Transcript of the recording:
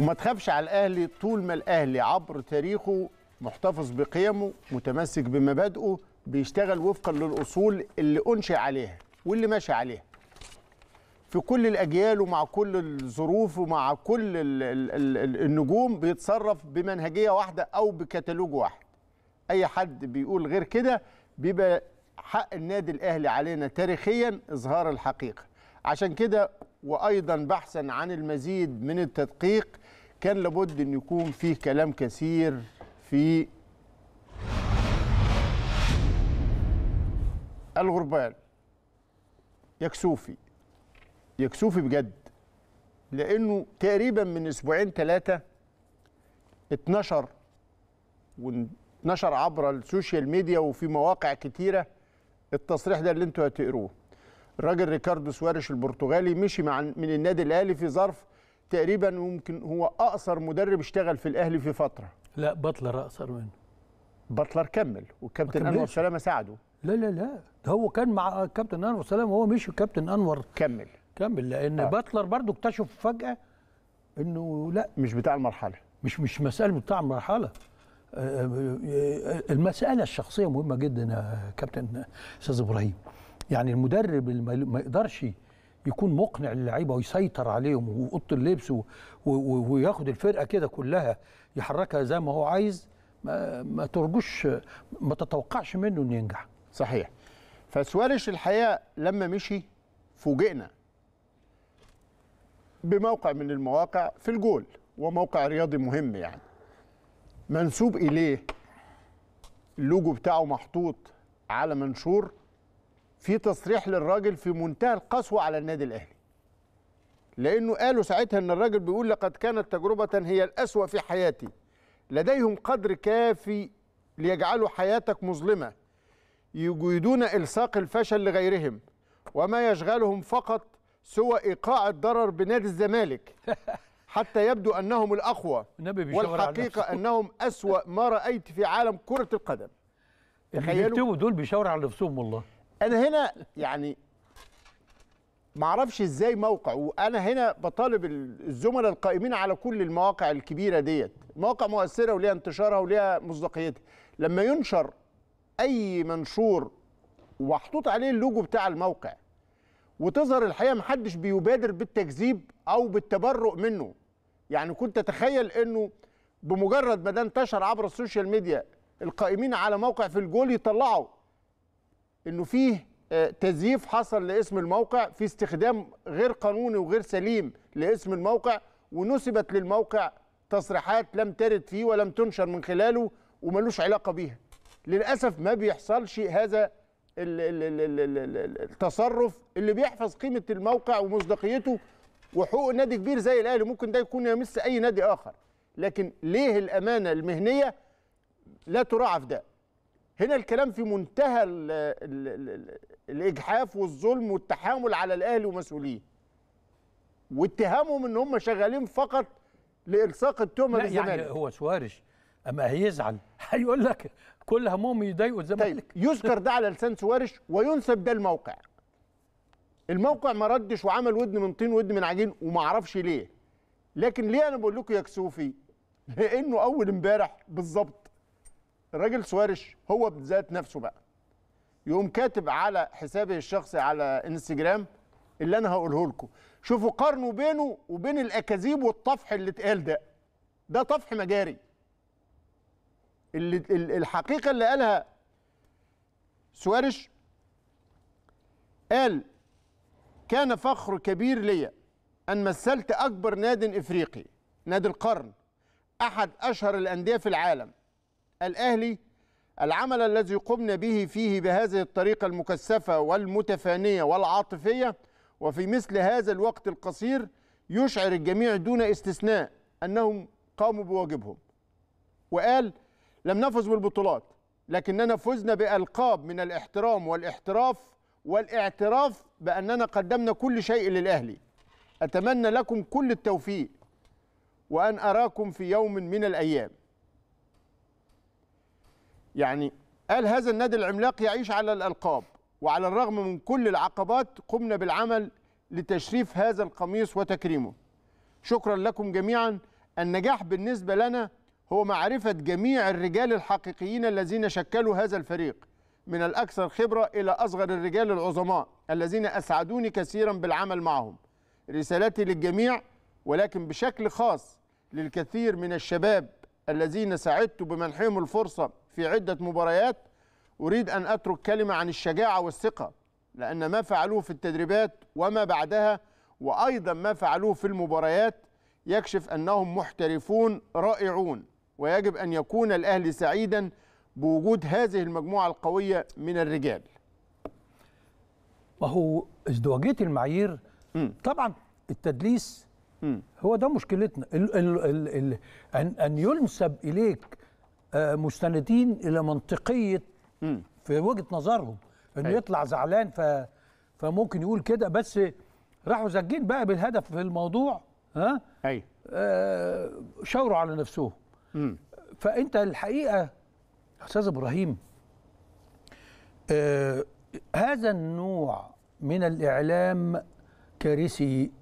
وما تخافش على الاهلي طول ما الاهلي عبر تاريخه محتفظ بقيمه متمسك بمبادئه بيشتغل وفقا للاصول اللي انشئ عليها واللي ماشي عليها في كل الاجيال ومع كل الظروف ومع كل النجوم بيتصرف بمنهجيه واحده او بكتالوج واحد اي حد بيقول غير كده بيبقى حق النادي الاهلي علينا تاريخيا اظهار الحقيقه عشان كده وايضا بحثا عن المزيد من التدقيق كان لابد ان يكون فيه كلام كثير في الغربال يكسوفي يكسوفي بجد لانه تقريبا من اسبوعين ثلاثه اتنشر واتنشر عبر السوشيال ميديا وفي مواقع كتيره التصريح ده اللي انتوا هتقروه الراجل ريكاردو سواريش البرتغالي مشي مع من النادي الاهلي في ظرف تقريبا ممكن هو اقصر مدرب اشتغل في الاهلي في فتره لا بطلر اقصر منه بطلر كمل والكابتن انور سلامه ساعده لا لا لا ده هو كان مع كابتن انور سلامه وهو مشي كابتن انور كمل كمل لان آه. بطلر برضو اكتشف فجاه انه لا مش بتاع المرحله مش مش مساله بتاع المرحله آه، آه، المساله الشخصيه مهمه جدا يا كابتن استاذ ابراهيم يعني المدرب اللي ما يقدرش يكون مقنع للعيبه ويسيطر عليهم واوضه اللبس وياخد الفرقه كده كلها يحركها زي ما هو عايز ما, ما ترجوش ما تتوقعش منه انه ينجح صحيح فسوارش الحقيقه لما مشي فوجئنا بموقع من المواقع في الجول وموقع رياضي مهم يعني منسوب اليه اللوجو بتاعه محطوط على منشور في تصريح للراجل في منتهى القسوه على النادي الاهلي لانه قالوا ساعتها ان الراجل بيقول لقد كانت تجربه هي الاسوا في حياتي لديهم قدر كافي ليجعلوا حياتك مظلمه يجيدون الصاق الفشل لغيرهم وما يشغلهم فقط سوى ايقاع الضرر بنادي الزمالك حتى يبدو انهم الاقوى والحقيقه انهم اسوا ما رايت في عالم كره القدم اللي بيكتبوا دول بيشاوروا على نفسهم والله انا هنا يعني ما اعرفش ازاي موقع وانا هنا بطالب الزملاء القائمين على كل المواقع الكبيره ديت مواقع مؤثره وليها انتشارها وليها مصداقيتها لما ينشر اي منشور ومحطوط عليه اللوجو بتاع الموقع وتظهر الحقيقه محدش بيبادر بالتكذيب او بالتبرؤ منه يعني كنت اتخيل انه بمجرد ما ده انتشر عبر السوشيال ميديا القائمين على موقع في الجول يطلعوا انه فيه آه، تزييف حصل لاسم الموقع في استخدام غير قانوني وغير سليم لاسم الموقع ونسبت للموقع تصريحات لم ترد فيه ولم تنشر من خلاله وملوش علاقه بيها للاسف ما بيحصلش هذا التصرف اللي بيحفظ قيمه الموقع ومصداقيته وحقوق نادي كبير زي الاهلي ممكن ده يكون يمس اي نادي اخر لكن ليه الامانه المهنيه لا تراعى في ده هنا الكلام في منتهى الـ الـ الـ الاجحاف والظلم والتحامل على الاهلي ومسؤوليه واتهامهم ان هم شغالين فقط لالصاق التهمه للزمالك يعني هو سوارش اما هيزعل هيقول لك كل همهم يضايقوا طيب، الزمالك طيب يذكر ده على لسان سوارش وينسب ده الموقع الموقع ما ردش وعمل ودن من طين ودن من عجين وما اعرفش ليه لكن ليه انا بقول لكم يا كسوفي لانه اول امبارح بالظبط الراجل سوارش هو بذات نفسه بقى يقوم كاتب على حسابه الشخصي على انستجرام اللي انا هقوله لكم شوفوا قارنوا بينه وبين الاكاذيب والطفح اللي اتقال ده ده طفح مجاري اللي الحقيقه اللي قالها سوارش قال كان فخر كبير ليا ان مثلت اكبر ناد افريقي نادي القرن احد اشهر الانديه في العالم الأهلي العمل الذي قمنا به فيه بهذه الطريقة المكثفة والمتفانية والعاطفية وفي مثل هذا الوقت القصير يشعر الجميع دون استثناء أنهم قاموا بواجبهم وقال لم نفز بالبطولات لكننا فزنا بألقاب من الاحترام والاحتراف والاعتراف بأننا قدمنا كل شيء للأهلي أتمنى لكم كل التوفيق وأن أراكم في يوم من الأيام يعني قال هذا النادي العملاق يعيش على الألقاب وعلى الرغم من كل العقبات قمنا بالعمل لتشريف هذا القميص وتكريمه شكرا لكم جميعا النجاح بالنسبة لنا هو معرفة جميع الرجال الحقيقيين الذين شكلوا هذا الفريق من الأكثر خبرة إلى أصغر الرجال العظماء الذين أسعدوني كثيرا بالعمل معهم رسالتي للجميع ولكن بشكل خاص للكثير من الشباب الذين سعدت بمنحهم الفرصة في عدة مباريات أريد أن أترك كلمة عن الشجاعة والثقة لأن ما فعلوه في التدريبات وما بعدها وأيضا ما فعلوه في المباريات يكشف أنهم محترفون رائعون ويجب أن يكون الأهلي سعيدا بوجود هذه المجموعة القوية من الرجال وهو ازدواجية المعايير طبعا التدليس هو ده مشكلتنا الـ الـ الـ الـ أن, أن ينسب إليك آه، مستندين إلى منطقية في وجهة نظرهم انه يطلع زعلان ف... فممكن يقول كده بس راحوا زجين بقى بالهدف في الموضوع ها ايوه آه شاوروا على نفسهم فانت الحقيقه استاذ ابراهيم آه هذا النوع من الاعلام كارثي